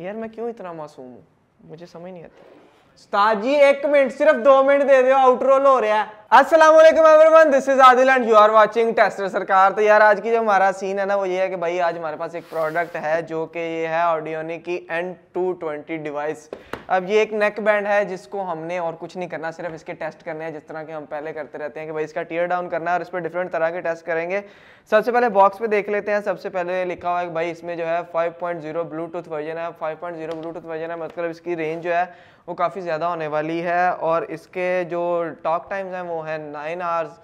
यार मैं क्यों इतना मासूम हूँ मुझे समझ नहीं आती उस्ताद जी एक मिनट सिर्फ दो मिनट दे दो आउटरोल हो रहा है असलम everyone this is Adil and you are watching tester सरकार तो यार आज की जो हमारा सीन है ना वो ये है कि भाई आज हमारे पास एक प्रोडक्ट है जो कि ये है ऑडियोनिक की एन टू ट्वेंटी डिवाइस अब ये एक नेक बैंड है जिसको हमने और कुछ नहीं करना सिर्फ इसके टेस्ट करने हैं जिस तरह के हम पहले करते रहते हैं कि भाई इसका टीयर डाउन करना है और इस पर डिफरेंट तरह के टेस्ट करेंगे सबसे पहले बॉक्स पर देख लेते हैं सबसे पहले लिखा हुआ है कि भाई इसमें जो है five point zero Bluetooth version है five point zero Bluetooth version है मतलब इसकी रेंज जो है वो काफ़ी ज़्यादा होने वाली है और इसके जो टॉक टाइम्स हैं वो है नाइन आवर्स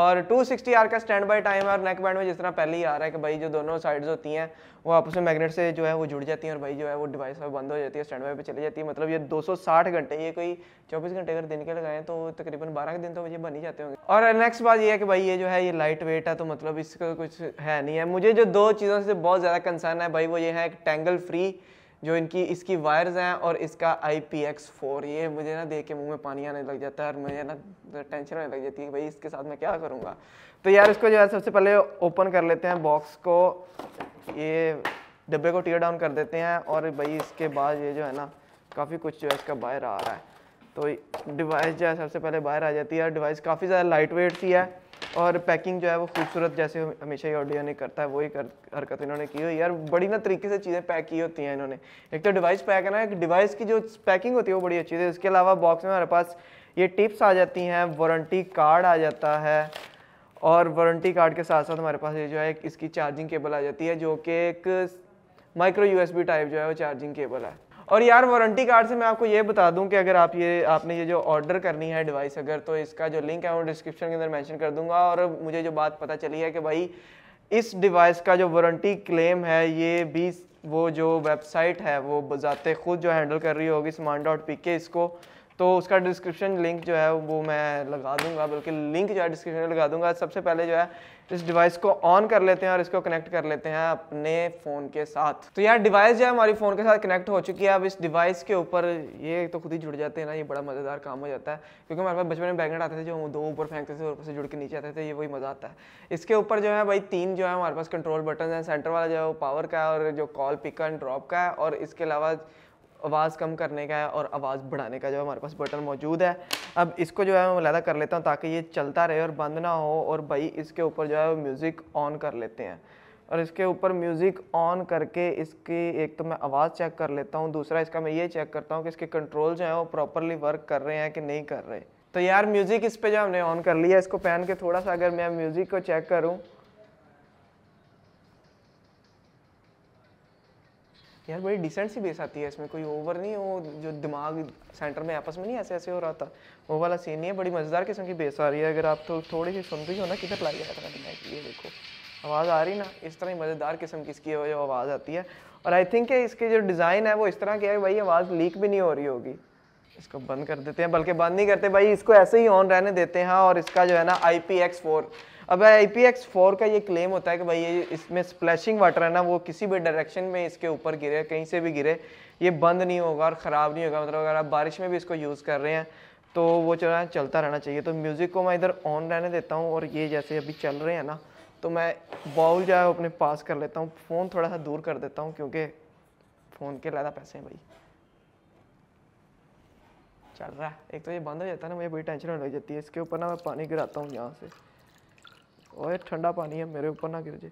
और 260 आर का स्टैंड बाई टाइम और नेक बैंड में जिस तरह पहले ही आ रहा है कि भाई जो दोनों साइड्स होती हैं वो आपस में मैगनेट से जो है वो जुड़ जाती हैं और भाई जो है वो डिवाइस है बंद हो जाती है स्टैंड बाई पर चली जाती है मतलब ये 260 घंटे ये कोई 24 घंटे अगर दिन के लगाएं तो तकरीबन 12 दिन तो ये बन ही जाते होंगे और नेक्स्ट बात ये है कि भाई ये जो है ये लाइट वेट है तो मतलब इसका कुछ है नहीं है मुझे जो दो चीज़ों से बहुत ज़्यादा कंसर्न है भाई वो ये है एक टैंगल फ्री जो इनकी इसकी वायर्स हैं और इसका आई पी एक्स फोर ये मुझे ना देख के मुंह में पानी आने लग जाता है और मुझे ना टेंशन होने लग जाती है भाई इसके साथ मैं क्या करूँगा तो यार इसको जो है सबसे पहले ओपन कर लेते हैं बॉक्स को ये डब्बे को टीयर डाउन कर देते हैं और भाई इसके बाद ये जो है ना काफ़ी कुछ जो है इसका बाहर आ रहा है तो डिवाइस जो है सबसे पहले बाहर आ जाती है डिवाइस काफ़ी ज़्यादा लाइट वेट सी है और पैकिंग जो है वो खूबसूरत जैसे हमेशा ही ऑडियो ने करता है वही कर हरकत इन्होंने की हुई यार बड़ी ना तरीके से चीज़ें पैक की होती हैं इन्होंने एक तो डिवाइस पैक है ना एक डिवाइस की जो पैकिंग होती है वो बड़ी अच्छी है इसके अलावा बॉक्स में हमारे पास ये टिप्स आ जाती हैं वारंटी कार्ड आ जाता है और वारंटी कार्ड के साथ साथ हमारे पास ये जो है इसकी चार्जिंग केबल आ जाती है जो कि एक माइक्रो यू टाइप जो है वो चार्जिंग केबल है और यार वारंटी कार्ड से मैं आपको ये बता दूं कि अगर आप ये आपने ये जो ऑर्डर करनी है डिवाइस अगर तो इसका जो लिंक है वो डिस्क्रिप्शन के अंदर मेंशन कर दूंगा और मुझे जो बात पता चली है कि भाई इस डिवाइस का जो वारंटी क्लेम है ये भी वो जो वेबसाइट है वो बजाते खुद जो हैंडल कर रही होगी समान डॉट पी के इसको तो उसका डिस्क्रिप्शन लिंक जो है वो मैं लगा दूंगा बल्कि लिंक जो है डिस्क्रिप्शन में लगा दूंगा सबसे पहले जो है इस डिवाइस को ऑन कर लेते हैं और इसको कनेक्ट कर लेते हैं अपने फ़ोन के साथ तो यार डिवाइस जो है हमारी फ़ोन के साथ कनेक्ट हो चुकी है अब इस डिवाइस के ऊपर ये तो खुद ही जुड़ जाते हैं ना ये बड़ा मज़ेदार काम हो जाता है क्योंकि हमारे पास बचपन में बैगनेट आते थे जो हम दो ऊपर फेंकते थे और ऊपर से जुड़ के नीचे आते थे ये वही मज़ा आता है इसके ऊपर जो है भाई तीन जो है हमारे पास कंट्रोल बटन है सेंटर वाला जो है वो पावर का है और जो कॉल पिक एंड ड्रॉप का है और इसके अलावा आवाज़ कम करने का है और आवाज़ बढ़ाने का जो है हमारे पास बटन मौजूद है अब इसको जो है मैं लहदा कर लेता हूँ ताकि ये चलता रहे और बंद ना हो और भाई इसके ऊपर जो है म्यूज़िक ऑन कर लेते हैं और इसके ऊपर म्यूज़िक ऑन करके इसकी एक तो मैं आवाज़ चेक कर लेता हूँ दूसरा इसका मैं ये चेक करता हूँ कि इसके कंट्रोल जो है वो प्रॉपरली वर्क कर रहे हैं कि नहीं कर रहे तो यार म्यूज़िक इस पर जो हमने ऑन कर लिया इसको पहन के थोड़ा सा अगर मैं म्यूज़िक को चेक करूँ यार बड़ी डिसेंट सी बेस आती है इसमें कोई ओवर नहीं वो जो दिमाग सेंटर में आपस में नहीं ऐसे ऐसे हो रहा था वो वाला सीन नहीं है बड़ी मज़ेदार किस्म की बेस आ रही है अगर आप तो थोड़ी सी सुन रही हो ना किधर लाई रहा है ये देखो आवाज़ आ रही ना इस तरह ही मज़ेदार किस्म की इसकी जो आवाज़ आती है और आई थिंक इसके जो डिज़ाइन है वो इस तरह के है भाई आवाज़ लीक भी नहीं हो रही होगी इसको बंद कर देते हैं बल्कि बंद नहीं करते भाई इसको ऐसे ही ऑन रहने देते हैं हाँ, और इसका जो है ना आई पी एक्स फोर अब आई पी एक्स फोर का ये क्लेम होता है कि भाई ये इसमें स्प्लैशिंग वाटर है ना वो किसी भी डायरेक्शन में इसके ऊपर गिरे कहीं से भी गिरे ये बंद नहीं होगा और ख़राब नहीं होगा मतलब अगर आप बारिश में भी इसको यूज़ कर रहे हैं तो वो है चलता रहना चाहिए तो म्यूज़िक को मैं इधर ऑन रहने देता हूँ और ये जैसे अभी चल रहे हैं ना तो मैं बाउल जो है अपने पास कर लेता हूँ फ़ोन थोड़ा सा दूर कर देता हूँ क्योंकि फ़ोन के ज़्यादा पैसे हैं भाई चल रहा है एक तो ये बंद हो जाता है ना मुझे बड़ी टेंशन होने लग जाती है इसके ऊपर ना मैं पानी गिराता हूँ यहाँ से ओए ठंडा पानी है मेरे ऊपर ना गिर जाए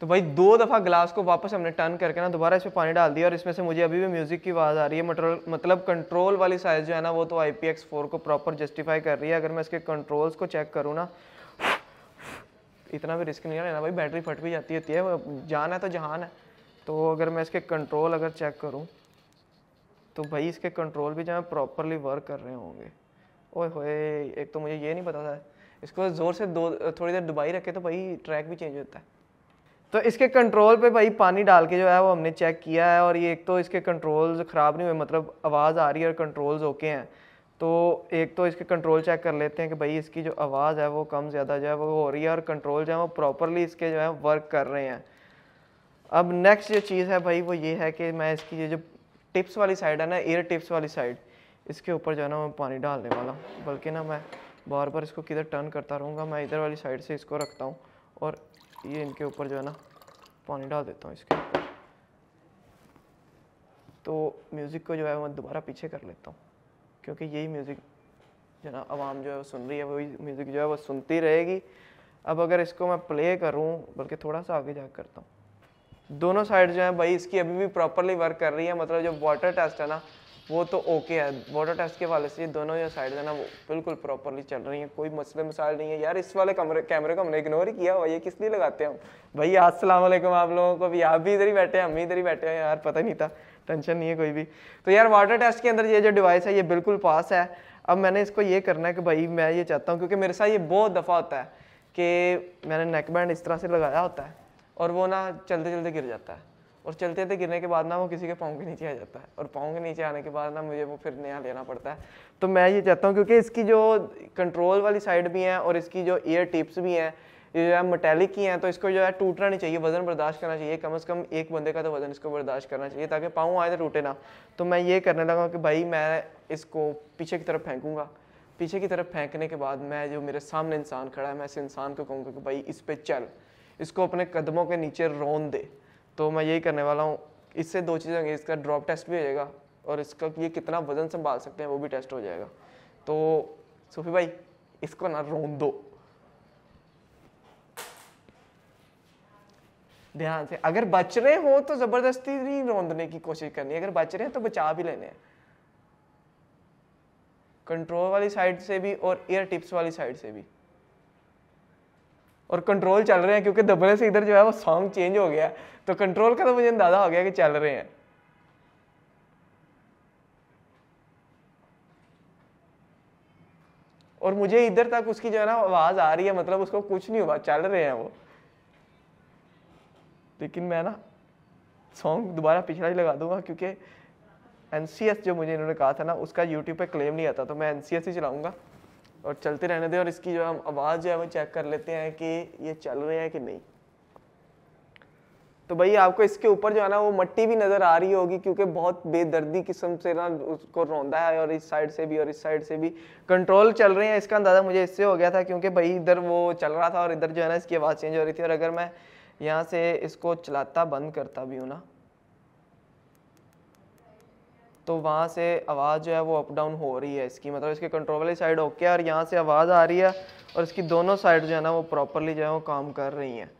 तो भाई दो दफ़ा ग्लास को वापस हमने टर्न करके ना दोबारा इसमें पानी डाल दिया और इसमें से मुझे अभी भी म्यूज़िक की आवाज़ आ रही है मटरल मतलब कंट्रोल मतलब वाली साइज जो है ना वो तो आई पी को प्रॉपर जस्टिफाई कर रही है अगर मैं इसके कंट्रोल्स को चेक करूँ ना इतना भी रिस्क नहीं है ना भाई बैटरी फट भी जाती होती है जान है तो जहान है तो अगर मैं इसके कंट्रोल अगर चेक करूँ तो भाई इसके कंट्रोल भी जो है प्रॉपरली वर्क कर रहे होंगे ओए होए एक तो मुझे ये नहीं पता था इसको ज़ोर से दो थोड़ी देर दुबाई रखे तो भाई ट्रैक भी चेंज होता है तो इसके कंट्रोल पे भाई पानी डाल के जो है वो हमने चेक किया है और ये एक तो इसके कंट्रोल्स ख़राब नहीं हुए मतलब आवाज़ आ रही है और कंट्रोल्स ओके हैं तो एक तो इसके कंट्रोल चेक कर लेते हैं कि भाई इसकी जो आवाज़ है वो कम ज़्यादा जो है वो हो रही है और कंट्रोल जो है वो प्रॉपरली इसके जो है वर्क कर रहे हैं अब नेक्स्ट जो चीज़ है भाई वो ये है कि मैं इसकी ये जो टिप्स वाली साइड है ना एयर टिप्स वाली साइड इसके ऊपर जो है ना मैं पानी डालने वाला हूँ बल्कि ना मैं बार बार इसको किधर टर्न करता रहूँगा मैं इधर वाली साइड से इसको रखता हूँ और ये इनके ऊपर जो है ना पानी डाल देता हूँ इसके ऊपर तो म्यूज़िक को जो है मैं दोबारा पीछे कर लेता हूँ क्योंकि यही म्यूज़िक जो ना आवाम जो है वो सुन रही है वही म्यूज़िक जो है वो सुनती रहेगी अब अगर इसको मैं प्ले करूँ बल्कि थोड़ा सा आगे जा करता हूँ दोनों साइड जो है भाई इसकी अभी भी प्रॉपरली वर्क कर रही है मतलब जो वाटर टेस्ट है ना वो तो ओके है वाटर टेस्ट के वाले से दोनों जो साइड है ना वो बिल्कुल प्रॉपरली चल रही हैं कोई मसले मसाल नहीं है यार इस वाले कमरे कैमरे को हमने इग्नोर ही किया हुआ ये किस लिए लगाते हैं हम भाई अस्सलाम वालेकुम आप लोगों को भी आप भी इधर ही बैठे हैं हम भी इधर ही बैठे हैं यार पता नहीं था टेंशन नहीं है कोई भी तो यार वाटर टेस्ट के अंदर ये जो डिवाइस है ये बिल्कुल पास है अब मैंने इसको ये करना है कि भाई मैं ये चाहता हूँ क्योंकि मेरे साथ ये बहुत दफ़ा होता है कि मैंने नेकबैंड बैंड इस तरह से लगाया होता है और वो ना चलते चलते गिर जाता है और चलते थे गिरने के बाद ना वो किसी के पाँव के नीचे आ जाता है और पाँव के नीचे आने के बाद ना मुझे वो फिर नया लेना पड़ता है तो मैं ये चाहता हूँ क्योंकि इसकी जो कंट्रोल वाली साइड भी है और इसकी जो ईयर टिप्स भी हैं ये जो है मेटेलिक की हैं तो इसको जो है टूटना नहीं चाहिए वज़न बर्दाश्त करना चाहिए कम से कम एक बंदे का तो वज़न इसको बर्दाश्त करना चाहिए ताकि पाँव आए तो टूटे ना तो मैं ये करने लगा कि भाई मैं इसको पीछे की तरफ फेंकूँगा पीछे की तरफ फेंकने के बाद मैं जो मेरे सामने इंसान खड़ा है मैं इस इंसान को कहूँगा कि भाई इस पर चल इसको अपने कदमों के नीचे रोन दे तो मैं यही करने वाला हूँ इससे दो चीज़ें होंगी इसका ड्रॉप टेस्ट भी हो जाएगा और इसका ये कितना वजन संभाल सकते हैं वो भी टेस्ट हो जाएगा तो सूफी भाई इसको ना रोन दो ध्यान से अगर बच रहे हो तो जबरदस्ती नहीं रोंदने की कोशिश करनी है अगर बच रहे हैं तो बचा भी लेने हैं कंट्रोल वाली साइड से भी और एयर टिप्स वाली साइड से भी और कंट्रोल चल रहे हैं क्योंकि दबने से इधर जो है वो सॉन्ग चेंज हो गया तो कंट्रोल का तो मुझे अंदाज़ा हो गया कि चल रहे हैं और मुझे इधर तक उसकी जो है ना आवाज़ आ रही है मतलब उसको कुछ नहीं हुआ चल रहे हैं वो लेकिन मैं ना सॉन्ग दोबारा पिछला ही लगा दूंगा क्योंकि एनसीएस जो मुझे इन्होंने कहा था ना उसका यूट्यूब पे क्लेम नहीं आता तो मैं एनसीएस ही चलाऊंगा और चलते रहने दें और इसकी जो हम आवाज़ जो है वो चेक कर लेते हैं कि ये चल रहे हैं कि नहीं तो भाई आपको इसके ऊपर जो है ना वो मट्टी भी नज़र आ रही होगी क्योंकि बहुत बेदर्दी किस्म से ना उसको रोंदा है और इस साइड से भी और इस साइड से भी कंट्रोल चल रहे हैं इसका अंदाज़ा मुझे इससे हो गया था क्योंकि भाई इधर वो चल रहा था और इधर जो है ना इसकी आवाज़ चेंज हो रही थी और अगर मैं यहाँ से इसको चलाता बंद करता भी हूँ ना तो वहाँ से आवाज़ जो है वो अप डाउन हो रही है इसकी मतलब इसके कंट्रोल वाली साइड ओके है और यहाँ से आवाज़ आ रही है और इसकी दोनों साइड जो है ना वो प्रॉपरली जो है वो काम कर रही हैं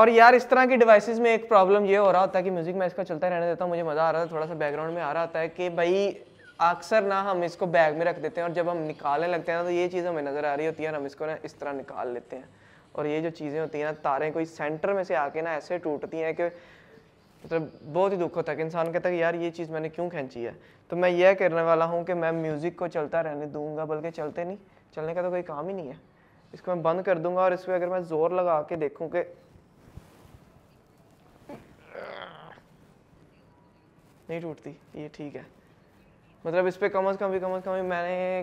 और यार इस तरह की डिवाइसेस में एक प्रॉब्लम ये हो रहा होता है कि म्यूज़िक मैं इसका चलता रहने देता हूँ मुझे मज़ा आ रहा था थोड़ा सा बैकग्राउंड में आ रहा होता है कि भाई अक्सर ना हम इसको बैग में रख देते हैं और जब हम निकालने लगते हैं ना तो ये चीज़ हमें नज़र आ रही होती है और हम इसको ना इस तरह निकाल लेते हैं और ये जो चीज़ें होती हैं ना तारें कोई सेंटर में से आके ना ऐसे टूटती हैं कि मतलब बहुत ही दुख होता है कि इंसान कहता है कि यार ये चीज़ मैंने क्यों खींची है तो मैं यह करने वाला हूँ कि मैं म्यूज़िक को चलता रहने दूंगा बल्कि चलते नहीं चलने का तो कोई काम ही नहीं है इसको मैं बंद कर दूंगा और इसको अगर मैं ज़ोर लगा के देखूँ कि नहीं टूटती ये ठीक है मतलब इस पर कम अज़ कम भी कम अज़ कम मैंने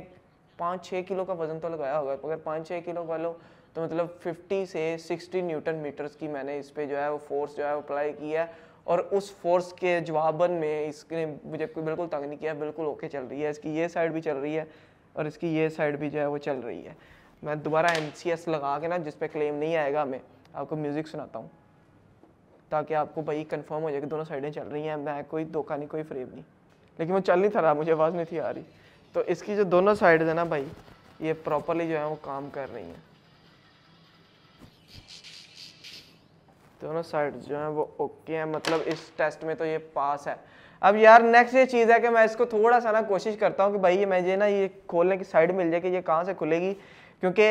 पाँच छः किलो का वज़न तो लगाया होगा अगर पाँच छः किलो का लो तो मतलब 50 से 60 न्यूटन मीटर्स की मैंने इस पर जो है वो फोर्स जो है अप्लाई की है और उस फोर्स के जवाबन में इसने मुझे बिल्कुल तंग नहीं किया बिल्कुल ओके चल रही है इसकी ये साइड भी चल रही है और इसकी ये साइड भी जो है वो चल रही है मैं दोबारा एम लगा के ना जिस पर क्लेम नहीं आएगा मैं आपको म्यूज़िक सुनाता हूँ ताकि आपको भाई कंफर्म हो जाए कि दोनों साइडें चल रही हैं मैं कोई धोखा नहीं कोई फ्रेम नहीं लेकिन वो चल नहीं था रहा मुझे आवाज़ नहीं थी आ रही तो इसकी जो दोनों साइड है ना भाई ये प्रॉपरली जो है वो काम कर रही हैं दोनों तो साइड जो है वो ओके हैं मतलब इस टेस्ट में तो ये पास है अब यार नेक्स्ट ये चीज़ है कि मैं इसको थोड़ा सा ना कोशिश करता हूँ कि भाई ये मैं ये ना ये खोलने की साइड मिल जाए कि ये कहाँ से खुलेगी क्योंकि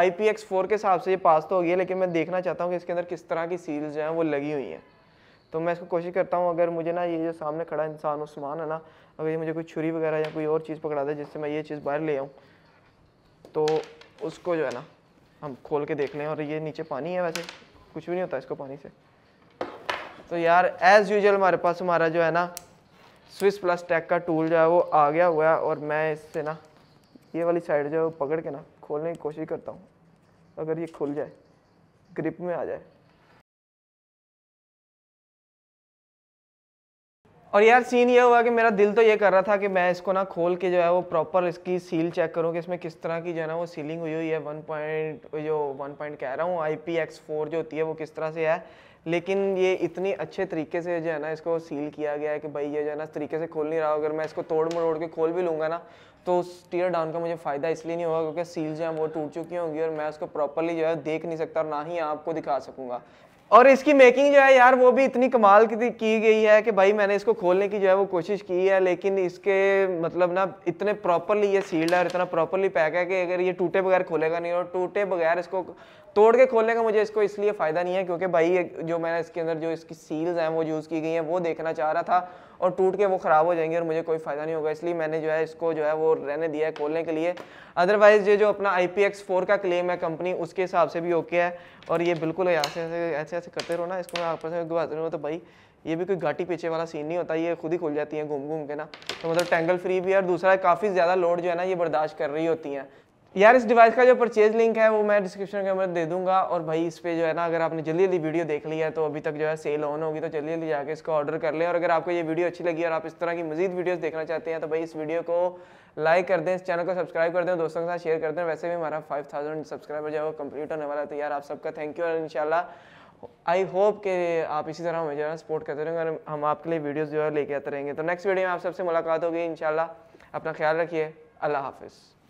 आई पी एक्स फोर के हिसाब से ये पास तो हो गई है लेकिन मैं देखना चाहता हूँ कि इसके अंदर किस तरह की सील्स जो हैं वो लगी हुई हैं तो मैं इसको कोशिश करता हूँ अगर मुझे ना ये जो सामने खड़ा इंसान उस्मान है ना अगर ये मुझे कोई छुरी वगैरह या कोई और चीज़ पकड़ा दे जिससे मैं ये चीज़ बाहर ले आऊँ तो उसको जो है ना हम खोल के देख लें और ये नीचे पानी है वैसे कुछ भी नहीं होता इसको पानी से तो यार एज़ यूजल हमारे पास हमारा जो है ना स्विस प्लस टैक का टूल जो है वो आ गया हुआ है और मैं इससे ना ये वाली साइड जो है वो पकड़ के ना खोलने की कोशिश करता हूँ अगर ये खुल जाए ग्रिप में आ जाए और यार सीन ये हुआ कि मेरा दिल तो ये कर रहा था कि मैं इसको ना खोल के जो है वो प्रॉपर इसकी सील चेक करूँ कि इसमें किस तरह की जो है ना वो सीलिंग हुई हुई है वन पॉइंट जो वन पॉइंट कह रहा हूँ आई पी एक्स फोर जो होती है वो किस तरह से है लेकिन ये इतनी अच्छे तरीके से जो है ना इसको सील किया गया है कि भाई ये जो है ना तरीके से खोल नहीं रहा अगर मैं इसको तोड़ मरोड़ के खोल भी लूँगा ना तो उस टीयर डाउन का मुझे फ़ायदा इसलिए नहीं होगा क्योंकि सील जो है वो टूट चुकी होंगी और मैं उसको प्रॉपरली जो है देख नहीं सकता और ना ही आपको दिखा सकूँगा और इसकी मेकिंग जो है यार वो भी इतनी कमाल की की गई है कि भाई मैंने इसको खोलने की जो है वो कोशिश की है लेकिन इसके मतलब ना इतने प्रॉपरली ये सील्ड है और इतना प्रॉपरली पैक है कि अगर ये टूटे बगैर खोलेगा नहीं और टूटे बगैर इसको तोड़ के खोलने का मुझे इसको इसलिए फ़ायदा नहीं है क्योंकि भाई जो मैंने इसके अंदर जो इसकी सील्स हैं वो यूज़ की गई हैं वो देखना चाह रहा था और टूट के वो ख़राब हो जाएंगे और मुझे कोई फ़ायदा नहीं होगा इसलिए मैंने जो है इसको जो है वो रहने दिया है खोलने के लिए अदरवाइज़ ये जो अपना आई पी एक्स फोर का क्लेम है कंपनी उसके हिसाब से भी ओके है और ये बिल्कुल ऐसे ऐसे ऐसे ऐसे करते रहो ना इसको मैं आपस में घुमाते रहूँ तो भाई ये भी कोई घाटी पीछे वाला सीन नहीं होता ये खुद ही खुल जाती है घूम घूम के ना तो मतलब टैंगल फ्री भी है और दूसरा काफ़ी ज़्यादा लोड जो है ना ये बर्दाश्त कर रही होती हैं यार इस डिवाइस का जो परचेज लिंक है वो मैं डिस्क्रिप्शन के अंदर दे दूंगा और भाई इस पर जो है ना अगर आपने जल्दी जल्दी वीडियो देख ली है तो अभी तक जो है सेल ऑन होगी तो जल्दी जल्दी जाके इसको ऑर्डर कर लें और अगर आपको ये वीडियो अच्छी लगी और आप इस तरह की मजीद वीडियोस देखना चाहते हैं तो भाई इस वीडियो को लाइक कर दें इस चैनल को सब्सक्राइब कर दें दोस्तों के साथ शेयर कर दें वैसे भी हमारा फाइव थाउजेंड सब्सक्राइबर जो है वो कम्प्लीट होने वाला है तो यार आप सबका थैंक यू और इनशाला आई होप कि आप इसी तरह हमें जो है सपोर्ट करते रहेंगे और हम आपके लिए वीडियोज़ जो है लेके आते रहेंगे तो नेक्स्ट वीडियो में आप सबसे मुलाकात होगी इनशाला अपना ख्याल रखिए अल्लाह हाफिज़